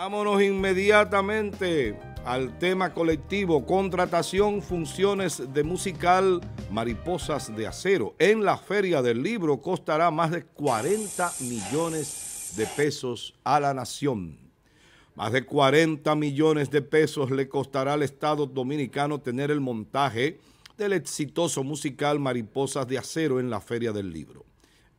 Vámonos inmediatamente al tema colectivo, contratación, funciones de musical Mariposas de Acero. En la Feria del Libro costará más de 40 millones de pesos a la nación. Más de 40 millones de pesos le costará al Estado Dominicano tener el montaje del exitoso musical Mariposas de Acero en la Feria del Libro.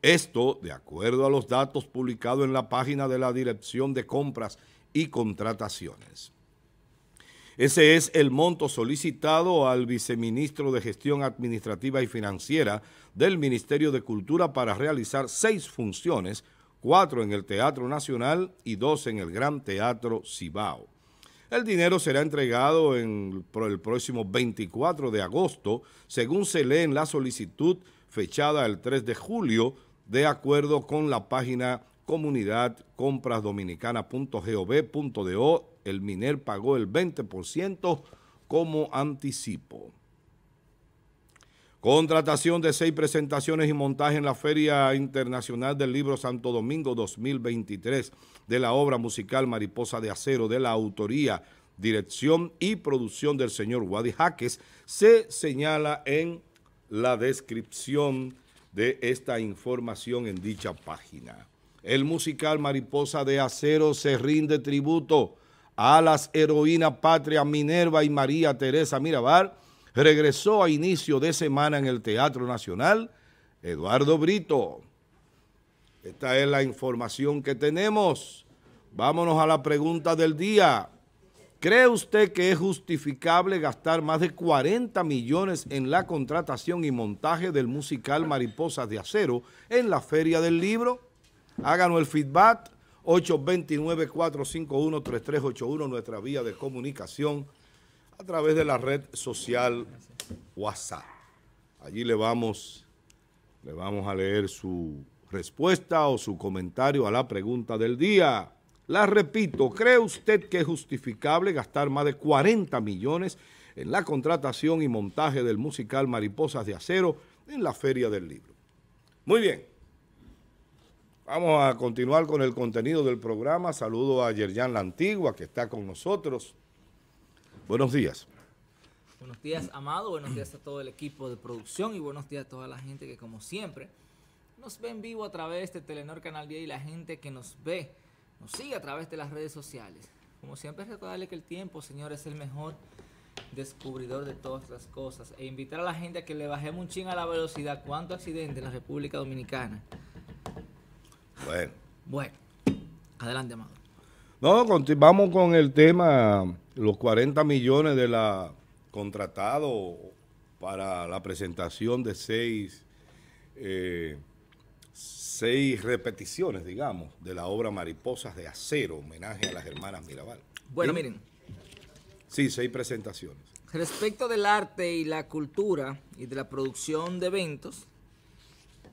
Esto, de acuerdo a los datos publicados en la página de la Dirección de Compras y contrataciones. Ese es el monto solicitado al viceministro de Gestión Administrativa y Financiera del Ministerio de Cultura para realizar seis funciones, cuatro en el Teatro Nacional y dos en el Gran Teatro Cibao. El dinero será entregado en el próximo 24 de agosto, según se lee en la solicitud fechada el 3 de julio, de acuerdo con la página comunidad Dominicana.gov.do. El MINER pagó el 20% como anticipo. Contratación de seis presentaciones y montaje en la Feria Internacional del Libro Santo Domingo 2023 de la obra musical Mariposa de Acero de la autoría, dirección y producción del señor Wadi Jaques se señala en la descripción de esta información en dicha página el musical Mariposa de Acero se rinde tributo a las heroínas patria Minerva y María Teresa Mirabal, regresó a inicio de semana en el Teatro Nacional Eduardo Brito. Esta es la información que tenemos. Vámonos a la pregunta del día. ¿Cree usted que es justificable gastar más de 40 millones en la contratación y montaje del musical Mariposa de Acero en la Feria del Libro? Háganos el feedback 829-451-3381, nuestra vía de comunicación a través de la red social WhatsApp. Allí le vamos, le vamos a leer su respuesta o su comentario a la pregunta del día. La repito, ¿cree usted que es justificable gastar más de 40 millones en la contratación y montaje del musical Mariposas de Acero en la Feria del Libro? Muy bien. Vamos a continuar con el contenido del programa. Saludo a Yerjan La Antigua, que está con nosotros. Buenos días. Buenos días, Amado. Buenos días a todo el equipo de producción y buenos días a toda la gente que, como siempre, nos ve en vivo a través de Telenor Canal 10 y la gente que nos ve, nos sigue a través de las redes sociales. Como siempre, recordarle que el tiempo, señor, es el mejor descubridor de todas las cosas e invitar a la gente a que le bajemos un ching a la velocidad. ¿Cuánto accidente en la República Dominicana? Bueno. Bueno, adelante, Amado. No, vamos con el tema, los 40 millones de la contratado para la presentación de seis, eh, seis repeticiones, digamos, de la obra Mariposas de Acero, homenaje a las hermanas Mirabal. Bueno, miren. Sí, seis presentaciones. Respecto del arte y la cultura y de la producción de eventos,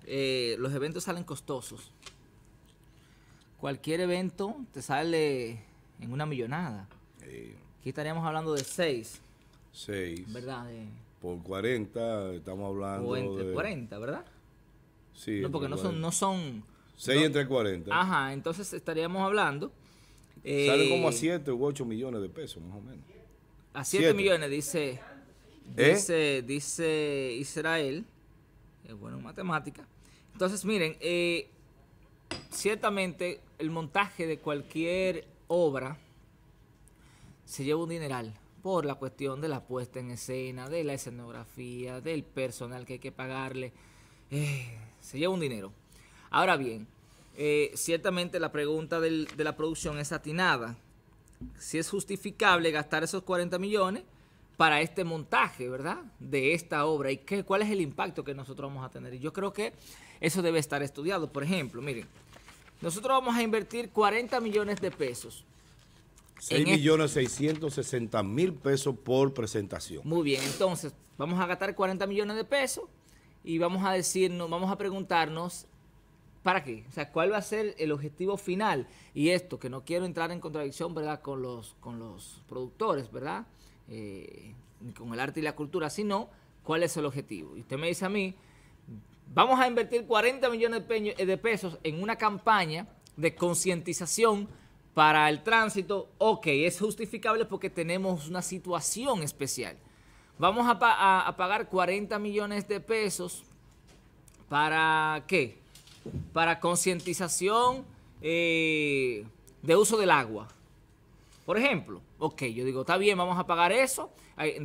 eh, los eventos salen costosos cualquier evento te sale en una millonada. Aquí estaríamos hablando de 6. 6. ¿Verdad? por 40 estamos hablando. O entre 40, ¿verdad? Sí. No, porque no son, no son. 6 entre 40. Ajá, entonces estaríamos hablando. Eh, sale como a 7 u 8 millones de pesos, más o menos. A 7 millones, dice. ¿Eh? Dice, dice Israel. Es bueno en matemática. Entonces, miren, eh, ciertamente el montaje de cualquier obra se lleva un dineral por la cuestión de la puesta en escena, de la escenografía, del personal que hay que pagarle. Eh, se lleva un dinero. Ahora bien, eh, ciertamente la pregunta de la producción es atinada. Si es justificable gastar esos 40 millones para este montaje, ¿verdad? De esta obra y qué, cuál es el impacto que nosotros vamos a tener. Y yo creo que eso debe estar estudiado. Por ejemplo, miren, nosotros vamos a invertir 40 millones de pesos. 6 este- millones 660 mil pesos por presentación. Muy bien, entonces vamos a gastar 40 millones de pesos y vamos a decirnos, vamos a preguntarnos ¿Para qué? O sea, ¿cuál va a ser el objetivo final? Y esto, que no quiero entrar en contradicción, ¿verdad? Con los, con los productores, ¿verdad? Eh, con el arte y la cultura, sino, ¿cuál es el objetivo? Y usted me dice a mí, Vamos a invertir 40 millones eh, de pesos en una campaña de concientización para el tránsito. Ok, es justificable porque tenemos una situación especial. Vamos a, pagar 40 millones de pesos para qué? Para concientización eh, de uso del agua. Por ejemplo, ok, yo digo, está bien, vamos a pagar eso,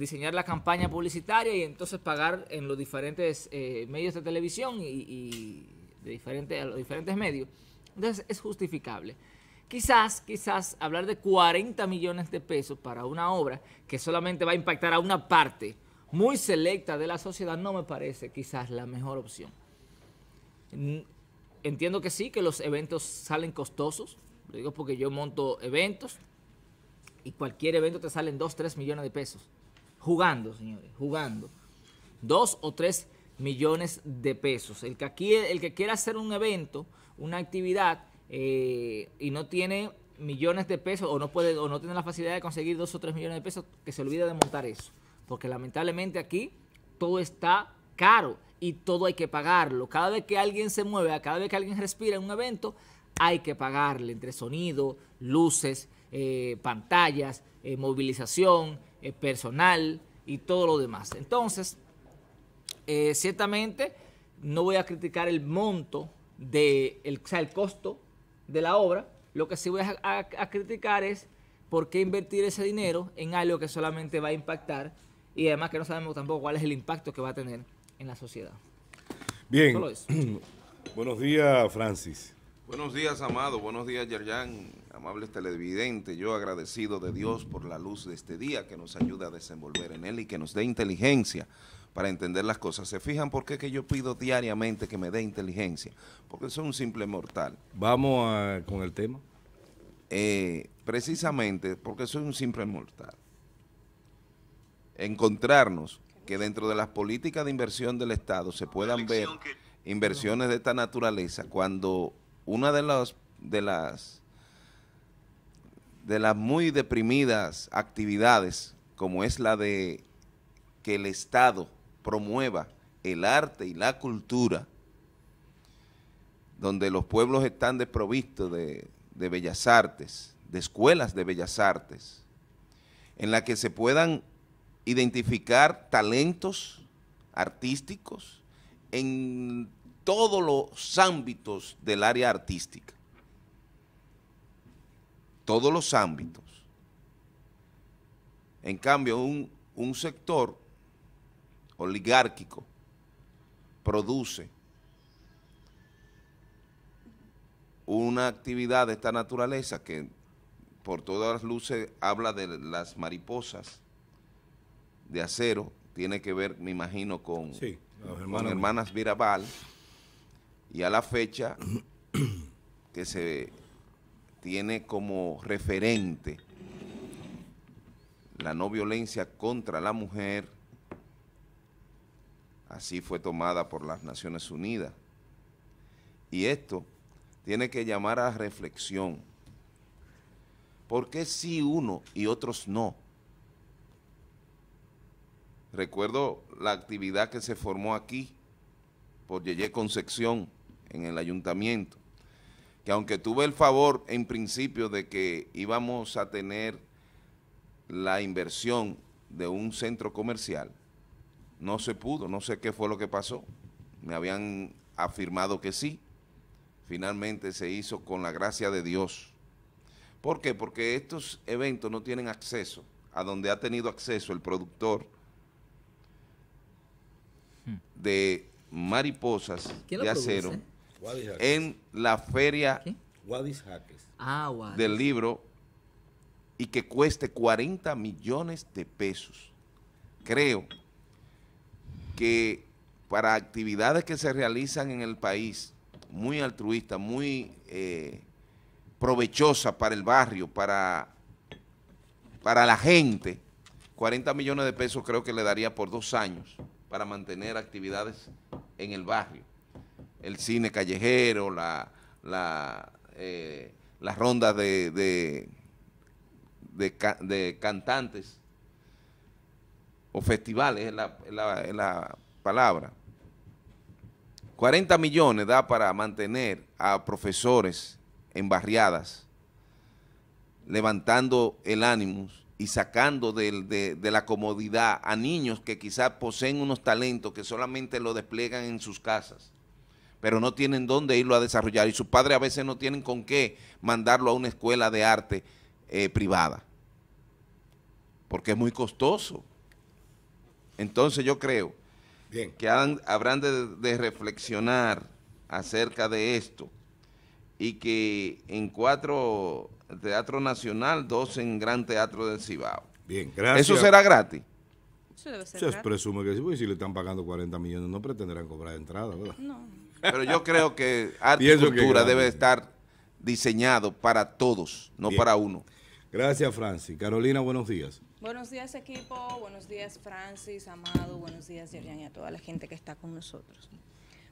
diseñar la campaña publicitaria y entonces pagar en los diferentes eh, medios de televisión y, y de los diferentes medios. Entonces es justificable. Quizás, quizás hablar de 40 millones de pesos para una obra que solamente va a impactar a una parte muy selecta de la sociedad no me parece quizás la mejor opción. Entiendo que sí, que los eventos salen costosos, lo digo porque yo monto eventos, y cualquier evento te salen 2, 3 millones de pesos. Jugando, señores, jugando. 2 o 3 millones de pesos. El que, aquí, el que quiera hacer un evento, una actividad, eh, y no tiene millones de pesos o no puede o no tiene la facilidad de conseguir 2 o 3 millones de pesos, que se olvide de montar eso. Porque lamentablemente aquí todo está caro y todo hay que pagarlo. Cada vez que alguien se mueve, cada vez que alguien respira en un evento, hay que pagarle entre sonido, luces, eh, pantallas, eh, movilización, eh, personal y todo lo demás. Entonces, ciertamente no voy a criticar el monto, de el, o sea, el costo de la obra, lo que sí voy a, a criticar es por qué invertir ese dinero en algo que solamente va a impactar y además que no sabemos tampoco cuál es el impacto que va a tener en la sociedad. Bien. Buenos días, Francis. Buenos días, Amado. Buenos días, Yerjan. Amables televidentes, yo agradecido de Dios por la luz de este día que nos ayuda a desenvolver en él y que nos dé inteligencia para entender las cosas. ¿Se fijan por qué que yo pido diariamente que me dé inteligencia? Porque soy un simple mortal. Vamos con el tema. Eh, precisamente porque soy un simple mortal. Encontrarnos que dentro de las políticas de inversión del Estado se puedan ver inversiones de esta naturaleza cuando una de las de las de las muy deprimidas actividades como es la de que el Estado promueva el arte y la cultura, donde los pueblos están desprovistos de, de bellas artes, de escuelas de bellas artes, en la que se puedan identificar talentos artísticos en todos los ámbitos del área artística. Todos los ámbitos. En cambio, un, sector oligárquico produce una actividad de esta naturaleza que por todas las luces habla de las mariposas de acero, tiene que ver, me imagino, con, hermanas Mirabal y a la fecha que se tiene como referente la no violencia contra la mujer, así fue tomada por las Naciones Unidas. Y esto tiene que llamar a reflexión. ¿Por qué sí uno y otros no? Recuerdo la actividad que se formó aquí por Yeye Concepción, en el ayuntamiento, que aunque tuve el favor en principio de que íbamos a tener la inversión de un centro comercial, no se pudo, no sé qué fue lo que pasó. Me habían afirmado que sí. Finalmente se hizo con la gracia de Dios. ¿Por qué? Porque estos eventos no tienen acceso a donde ha tenido acceso el productor hmm. de mariposas de acero en la feria ah, del libro y que cueste 40 millones de pesos. Creo que para actividades que se realizan en el país, muy altruista, muy eh, provechosa para el barrio, para, para la gente, 40 millones de pesos creo que le daría por dos años para mantener actividades en el barrio el cine callejero, la, eh, las rondas de, de, cantantes o festivales, es la, palabra. 40 millones da para mantener a profesores en barriadas, levantando el ánimo y sacando de, de, la comodidad a niños que quizás poseen unos talentos que solamente lo despliegan en sus casas pero no tienen dónde irlo a desarrollar y sus padres a veces no tienen con qué mandarlo a una escuela de arte eh, privada, porque es muy costoso. Entonces yo creo que habrán de, reflexionar acerca de esto y que en cuatro Teatro Nacional, dos en Gran Teatro del Cibao. Bien, gracias. ¿Eso será gratis? Eso debe ser Se presume que sí, porque si le están pagando 40 millones no pretenderán cobrar entrada, ¿verdad? No. Pero yo creo que arte y, cultura debe estar diseñado para todos, no para uno. Gracias, Francis. Carolina, buenos días. Buenos días, equipo. Buenos días, Francis, Amado. Buenos días, Yerian, y a toda la gente que está con nosotros.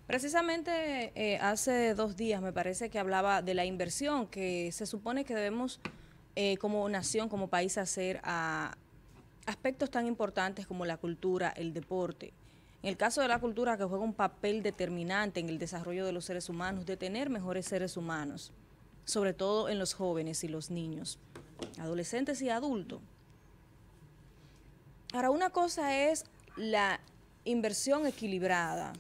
Precisamente eh, hace dos días me parece que hablaba de la inversión que se supone que debemos eh, como nación, como país hacer a aspectos tan importantes como la cultura, el deporte. En el caso de la cultura que juega un papel determinante en el desarrollo de los seres humanos, de tener mejores seres humanos, sobre todo en los jóvenes y los niños, adolescentes y adultos. Ahora, una cosa es la inversión equilibrada,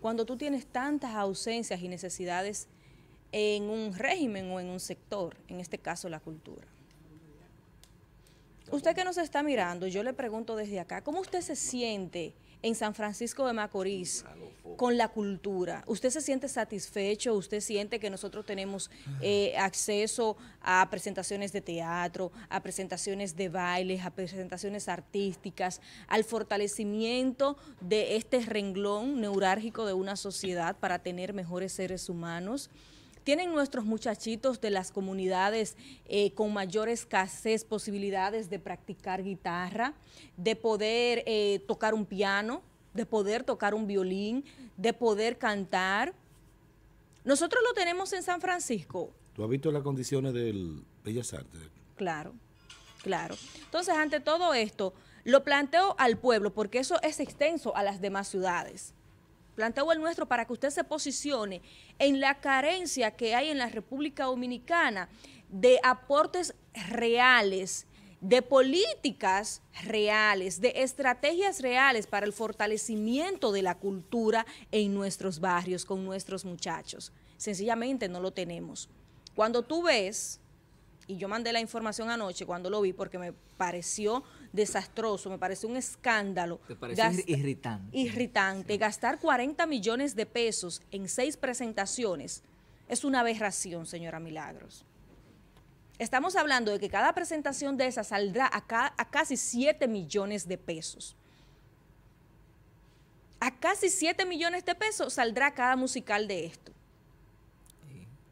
cuando tú tienes tantas ausencias y necesidades en un régimen o en un sector, en este caso la cultura. Usted que nos está mirando, yo le pregunto desde acá, ¿cómo usted se siente? en San Francisco de Macorís con la cultura? ¿Usted se siente satisfecho? ¿Usted siente que nosotros tenemos eh, acceso a presentaciones de teatro, a presentaciones de bailes, a presentaciones artísticas, al fortalecimiento de este renglón neurálgico de una sociedad para tener mejores seres humanos? tienen nuestros muchachitos de las comunidades eh, con mayor escasez posibilidades de practicar guitarra, de poder eh, tocar un piano, de poder tocar un violín, de poder cantar. Nosotros lo tenemos en San Francisco. ¿Tú has visto las condiciones del Bellas Artes? Claro, claro. Entonces, ante todo esto, lo planteo al pueblo porque eso es extenso a las demás ciudades planteo el nuestro para que usted se posicione en la carencia que hay en la República Dominicana de aportes reales, de políticas reales, de estrategias reales para el fortalecimiento de la cultura en nuestros barrios, con nuestros muchachos. Sencillamente no lo tenemos. Cuando tú ves, y yo mandé la información anoche cuando lo vi porque me pareció desastroso, me parece un escándalo. ¿Te parece irritante? Irritante. Gastar 40 millones de pesos en seis presentaciones es una aberración, señora Milagros. Estamos hablando de que cada presentación de esa saldrá a, casi 7 millones de pesos a casi 7 millones de pesos saldrá cada musical de esto.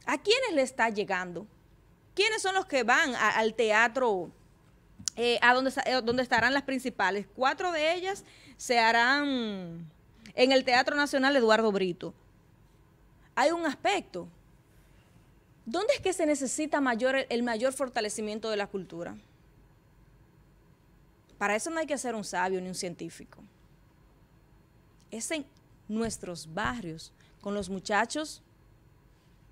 ¿A quiénes le está llegando? ¿Quiénes son los que van al teatro ¿Dónde eh, a dónde eh, estarán las principales. Cuatro de ellas se harán en el Teatro Nacional Eduardo Brito. Hay un aspecto. ¿Dónde es que se necesita mayor, el mayor fortalecimiento de la cultura? Para eso no hay que ser un sabio ni un científico. Es en nuestros barrios, con los muchachos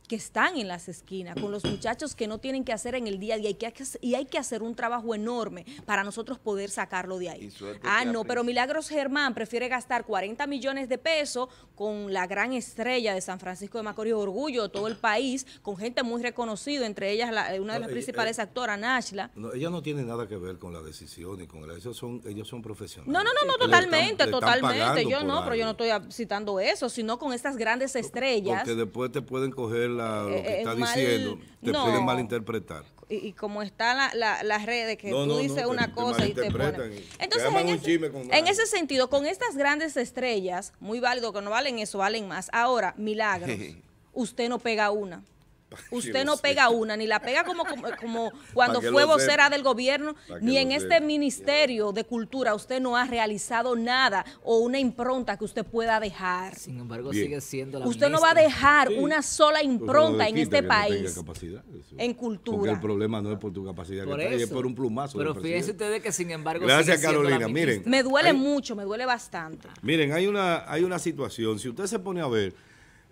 que están en las esquinas, con los muchachos que no tienen que hacer en el día a día y, hay que, y hay que hacer un trabajo enorme para nosotros poder sacarlo de ahí. Ah, no, pero Milagros Germán prefiere gastar 40 millones de pesos con la gran estrella de San Francisco de Macorís, orgullo de todo el país, con gente muy reconocida, entre ellas eh, una de las principales eh, actoras, Nashla. No, ella no tiene nada que ver con la decisión y con Ellos son, ellos son profesionales. No, no, no, no totalmente, totalmente. Yo no, pero yo no estoy citando eso, sino con estas grandes estrellas. Porque después te pueden coger lo eh, que eh, está diciendo, te pueden malinterpretar. Y, como están las la, redes, que tú dices una cosa y te Entonces, en ese, en ese, sentido, con estas grandes estrellas, muy válido que no valen eso, valen más. Ahora, milagros, usted no pega una. Usted no pega una, ni la pega como, cuando fue vocera del gobierno, ni en este Ministerio de Cultura usted no ha realizado nada o una impronta que usted pueda dejar. Sin embargo, sigue siendo la Usted no va a dejar una sola impronta en este país. en cultura. Porque el problema no es por tu capacidad, es por un plumazo. Pero fíjense ustedes que sin embargo... Carolina, miren. Me duele mucho, me duele bastante. Miren, hay una, hay una situación, si usted se pone a ver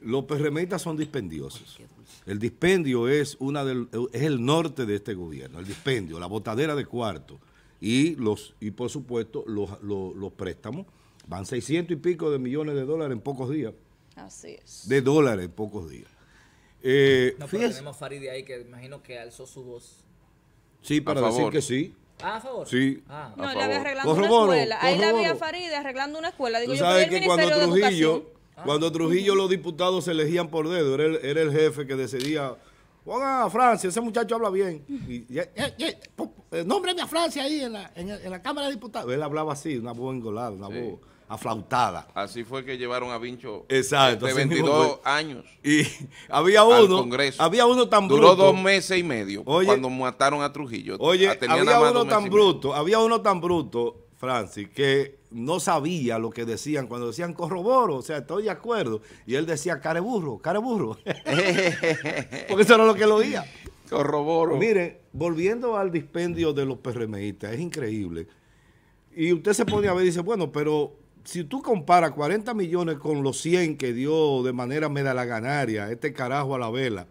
los PRMistas son dispendiosos. El dispendio es, una del, es el norte de este gobierno, el dispendio, la botadera de cuarto. Y, los, y por supuesto, los, los, los préstamos. Van 600 y pico de millones de dólares en pocos días. Así es. De dólares en pocos días. Eh, no, pero tenemos Faride ahí que imagino que alzó su voz. Sí, para decir que sí. Ah, a favor. Sí. Ah, no, a había arreglando una escuela. Ahí la había Faride arreglando una escuela. Digo, sabes yo que cuando Trujillo, Ah. Cuando Trujillo los diputados se elegían por dedo, era el, jefe que decidía, pongan a Francia, ese muchacho habla bien. Y, eh, eh, eh, a Francia ahí en la, Cámara de Diputados. Él hablaba así, una voz engolada, una voz aflautada. Así fue que llevaron a Vincho Exacto, de 22 años. Y había uno, Congreso. había uno tan bruto. Duró dos meses y medio cuando mataron a Trujillo. Oye, ah, había uno tan bruto, había uno tan bruto, Francis, que no sabía lo que decían cuando decían corroboro, o sea, estoy de acuerdo. Y él decía careburro, burro. Porque eso era lo que lo oía. Corroboro. Pues mire, volviendo al dispendio de los PRMistas, es increíble. Y usted se pone a ver y dice, bueno, pero si tú comparas 40 millones con los 100 que dio de manera medalaganaria este carajo a la vela,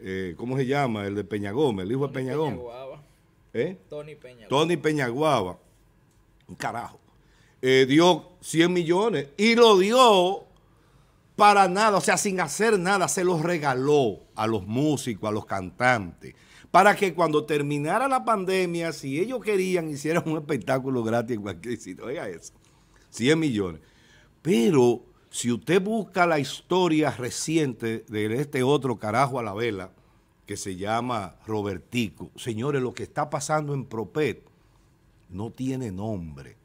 eh, ¿cómo se llama? El de Peña Gómez, el hijo de Peña Gómez. ¿Eh? Tony peña Tony Un carajo. Eh, dio 100 millones y lo dio para nada, o sea, sin hacer nada, se los regaló a los músicos, a los cantantes, para que cuando terminara la pandemia, si ellos querían, hicieran un espectáculo gratis en cualquier sitio. Oiga eso, 100 millones. Pero si usted busca la historia reciente de este otro carajo a la vela, que se llama Robertico, señores, lo que está pasando en Propet no tiene nombre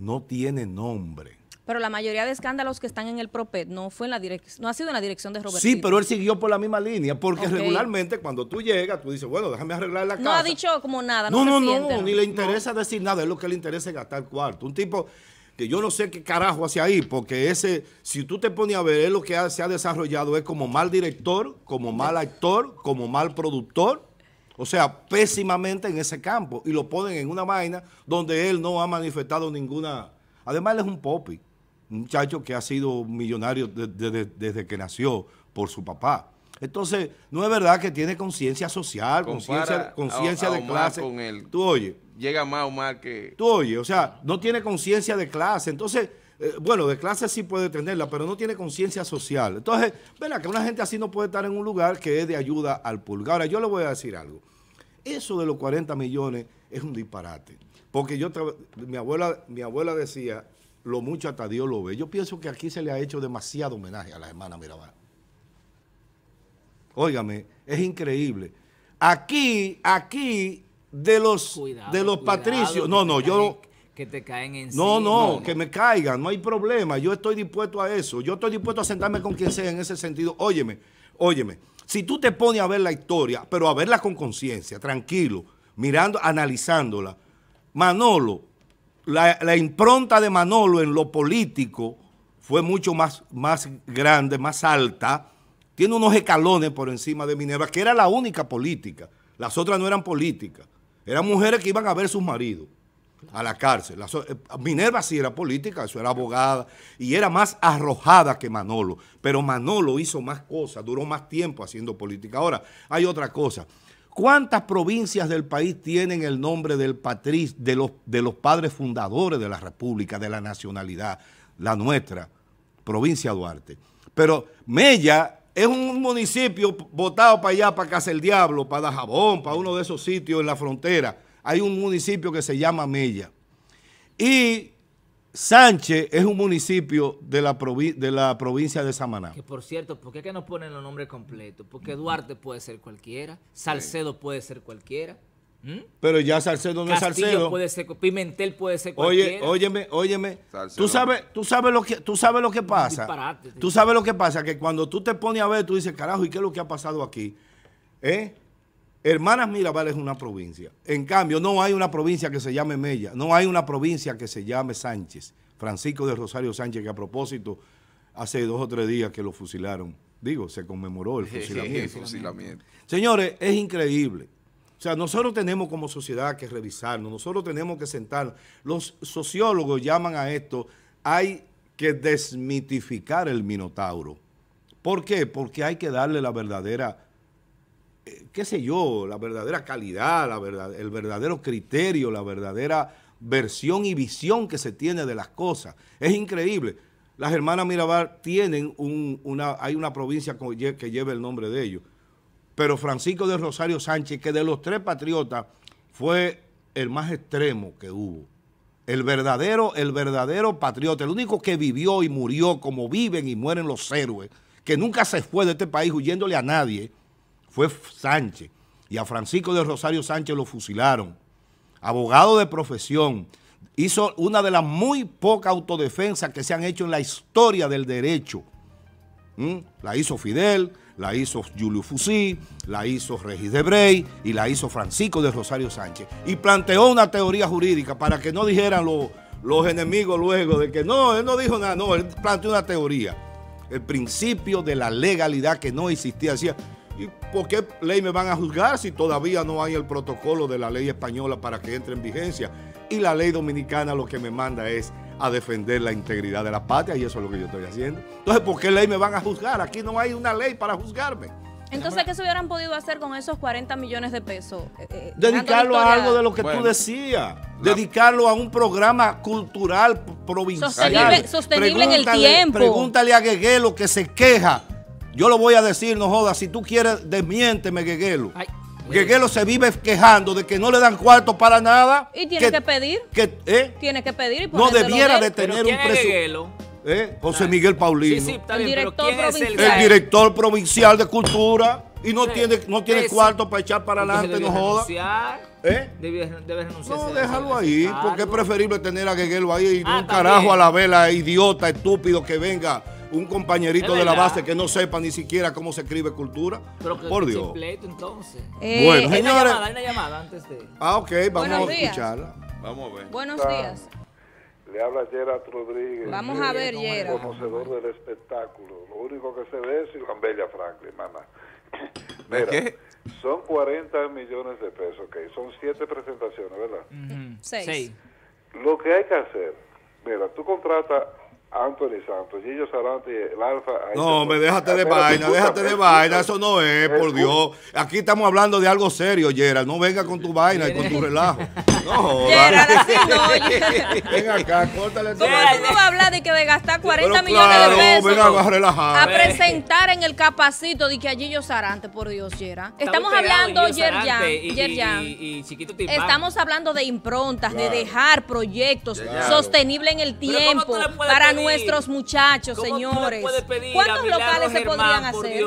no tiene nombre. Pero la mayoría de escándalos que están en el PROPET no fue en la no ha sido en la dirección de Robert. Sí, pero él siguió por la misma línea, porque regularmente cuando tú llegas, tú dices, bueno, déjame arreglar la casa. No ha dicho como nada. No, no, no, ni le interesa decir nada, es lo que le interesa gastar cuarto. Un tipo que yo no sé qué carajo hace ahí, porque ese, si tú te pones a ver, es lo que se ha desarrollado es como mal director, como mal actor, como mal productor o sea, pésimamente en ese campo y lo ponen en una vaina donde él no ha manifestado ninguna... Además, él es un popi, un muchacho que ha sido millonario desde que nació por su papá. Entonces, no es verdad que tiene conciencia social, conciencia de clase. Con Tú oye. Llega más o más que... Tú oye, o sea, no tiene conciencia de clase. Entonces, eh, bueno, de clase sí puede tenerla, pero no tiene conciencia social. Entonces, verdad que una gente así no puede estar en un lugar que es de ayuda al pulgar. Ahora, yo le voy a decir algo. Eso de los 40 millones es un disparate. Porque yo, mi abuela, mi abuela decía, lo mucho hasta Dios lo ve. Yo pienso que aquí se le ha hecho demasiado homenaje a la hermana Mirabal. Óigame, es increíble. Aquí, aquí, de los, de los patricios, no, no, yo... Que te caen en No, no, no, que me caigan, no hay problema, yo estoy dispuesto a eso, yo estoy dispuesto a sentarme con quien sea en ese sentido. Óyeme, óyeme, si tú te pones a ver la historia, pero a verla con conciencia, tranquilo, mirando, analizándola, Manolo, la, impronta de Manolo en lo político fue mucho más, más grande, más alta, tiene unos escalones por encima de Minerva, que era la única política, las otras no eran políticas, eran mujeres que iban a ver sus maridos a la cárcel. Eh, Minerva sí era política, eso era abogada, y era más arrojada que Manolo, pero Manolo hizo más cosas, duró más tiempo haciendo política. Ahora, hay otra cosa. ¿Cuántas provincias del país tienen el nombre del patriz, de los, de los padres fundadores de la República, de la nacionalidad, la nuestra, provincia Duarte? Pero Mella es un municipio votado para allá, para Casa el Diablo, para Dajabón, para uno de esos sitios en la frontera, hay un municipio que se llama Mella. Y Sánchez es un municipio de la, de la provincia de Samaná. Que por cierto, ¿por qué no ponen los nombres completos? Porque Duarte puede ser cualquiera, Salcedo puede ser cualquiera. Pero ya Salcedo no es Salcedo. Puede ser, Pimentel puede ser cualquiera. Oye, óyeme, óyeme. Tú sabes, tú sabes lo que, tú sabes lo que pasa. tú sabes lo que pasa, que cuando tú te pones a ver, tú dices, carajo, ¿y qué es lo que ha pasado aquí? ¿Eh? Hermanas Mirabal es una provincia. En cambio, no hay una provincia que se llame Mella, no hay una provincia que se llame Sánchez. Francisco de Rosario Sánchez, que a propósito, hace dos o tres días que lo fusilaron. Digo, se conmemoró el fusilamiento. el fusilamiento. Señores, es increíble. O sea, nosotros tenemos como sociedad que revisarnos, nosotros tenemos que sentarnos. Los sociólogos llaman a esto, hay que desmitificar el minotauro. ¿Por qué? Porque hay que darle la verdadera qué sé yo, la verdadera calidad, la verdad, el verdadero criterio, la verdadera versión y visión que se tiene de las cosas. Es increíble. Las hermanas Mirabal tienen un, una, hay una provincia que lleva el nombre de ellos. Pero Francisco de Rosario Sánchez, que de los tres patriotas fue el más extremo que hubo. El verdadero, el verdadero patriota, el único que vivió y murió como viven y mueren los héroes, que nunca se fue de este país huyéndole a nadie, fue Sánchez, y a Francisco de Rosario Sánchez lo fusilaron. Abogado de profesión, hizo una de las muy pocas autodefensas que se han hecho en la historia del derecho. ¿Mm? La hizo Fidel, la hizo Julio Fusí, la hizo Regis Debrey y la hizo Francisco de Rosario Sánchez. Y planteó una teoría jurídica para que no dijeran los enemigos luego de que no, él no dijo nada, no, él planteó una teoría. El principio de la legalidad que no existía. Decía, ¿Y por qué ley me van a juzgar si todavía no hay el protocolo de la ley española para que entre en vigencia? Y la ley dominicana lo que me manda es a defender la integridad de la patria y eso es lo que yo estoy haciendo. Entonces, ¿por qué ley me van a juzgar? Aquí no hay una ley para juzgarme. Entonces, ¿qué se hubieran podido hacer con esos 40 millones de pesos? Eh, eh, Dedicarlo a algo de lo que tú decías. Dedicarlo a un programa cultural provincial. Sostenible, en el tiempo. Pregúntale a Gueguelo que se queja yo lo voy a decir, no joda. Si tú quieres, desmiénteme, Gueguelo. Gueguelo se vive quejando de que no le dan cuarto para nada. ¿Y tiene que, pedir? ¿eh? Tiene que pedir No debiera de tener un presupuesto. ¿Eh? José ah. Miguel Paulino. el, director provincial de cultura y no tiene, no tiene cuarto para echar para adelante, no joda. ¿Eh? Debe, renunciar. No, déjalo ahí, porque es preferible tener a Gueguelo ahí y ah, un carajo a la vela idiota, estúpido que venga un compañerito de la base que no sepa ni siquiera cómo se escribe cultura. Pero que, Por Dios. entonces. Eh, bueno, hay antes de... Ah, ok, vamos a escucharla. Vamos a ver. Buenos días. Le habla Gerard Rodríguez. Vamos a ver, Gerard. Conocedor del espectáculo. Lo único que se ve es bella Franklin, mamá. Mira, ¿Qué? son 40 millones de pesos, ok. Son siete presentaciones, ¿verdad? Mm Lo que hay que hacer, mira, tú contratas Anthony Santos, Gillo Sarante, el Alfa. No, me déjate de vaina, déjate de vaina, eso no es, por Dios. Aquí estamos hablando de algo serio, Gerald, no venga con tu vaina y con tu relajo. No, Gerard, así no. Ven acá, córtale ¿Cómo tú no vas a hablar de que de gastar 40 millones de pesos a presentar en el capacito de que allí yo Sarante, por Dios, Yera Estamos hablando, Yerjan. y, Estamos hablando de improntas, de dejar proyectos sostenibles en el tiempo para nuestros muchachos, señores. ¿Cuántos locales se podrían hacer?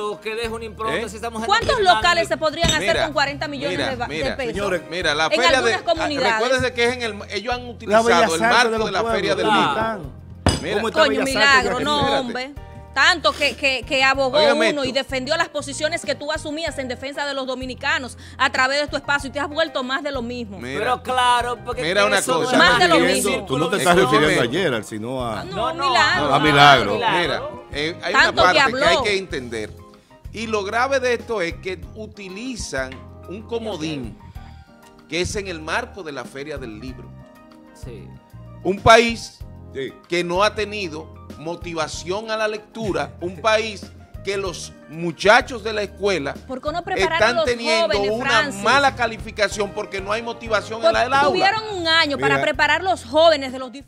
¿Cuántos locales se podrían hacer con 40 millones de pesos? Señores, mira, la feria de, Recuérdese que ellos han utilizado el marco de, la Feria del Libro. Mira, Coño, milagro, no, hombre. Tanto que, abogó uno y defendió las posiciones que tú asumías en defensa de los dominicanos a través de tu espacio y te has vuelto más de lo mismo. Pero claro, porque mira una cosa. más de lo mismo. Tú no te estás refiriendo a Gerald, sino a, milagro. Mira, eh, hay Tanto una parte que, que hay que entender. Y lo grave de esto es que utilizan un comodín que es en el marco de la Feria del Libro. Un país que no ha tenido motivación a la lectura, un país que los muchachos de la escuela están teniendo una mala calificación porque no hay motivación en pues la del aula. Tuvieron un año para preparar los jóvenes de los diferentes...